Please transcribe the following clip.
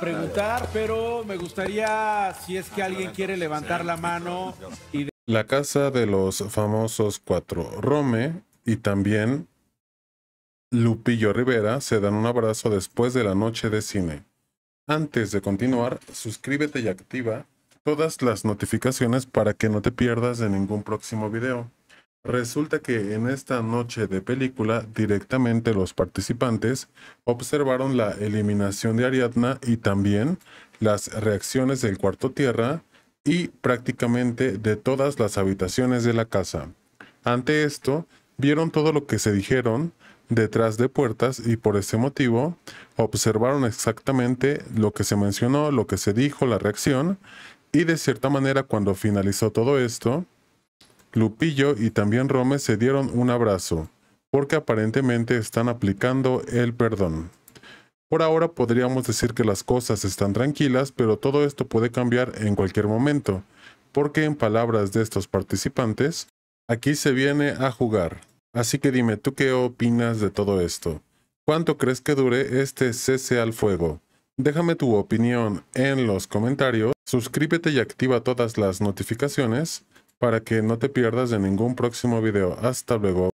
Preguntar, pero me gustaría si es que alguien quiere levantar la mano. Y La casa de los famosos cuatro, Rome y también Lupillo Rivera se dan un abrazo después de la noche de cine. Antes de continuar, suscríbete y activa todas las notificaciones para que no te pierdas de ningún próximo video. Resulta que en esta noche de película directamente los participantes observaron la eliminación de Ariadna y también las reacciones del cuarto tierra y prácticamente de todas las habitaciones de la casa. Ante esto, vieron todo lo que se dijeron detrás de puertas y por ese motivo observaron exactamente lo que se mencionó, lo que se dijo, la reacción y de cierta manera cuando finalizó todo esto, Lupillo y también Rome se dieron un abrazo, porque aparentemente están aplicando el perdón. Por ahora podríamos decir que las cosas están tranquilas, pero todo esto puede cambiar en cualquier momento, porque en palabras de estos participantes, aquí se viene a jugar. Así que dime, ¿tú qué opinas de todo esto? ¿Cuánto crees que dure este cese al fuego? Déjame tu opinión en los comentarios, suscríbete y activa todas las notificaciones para que no te pierdas de ningún próximo video. Hasta luego.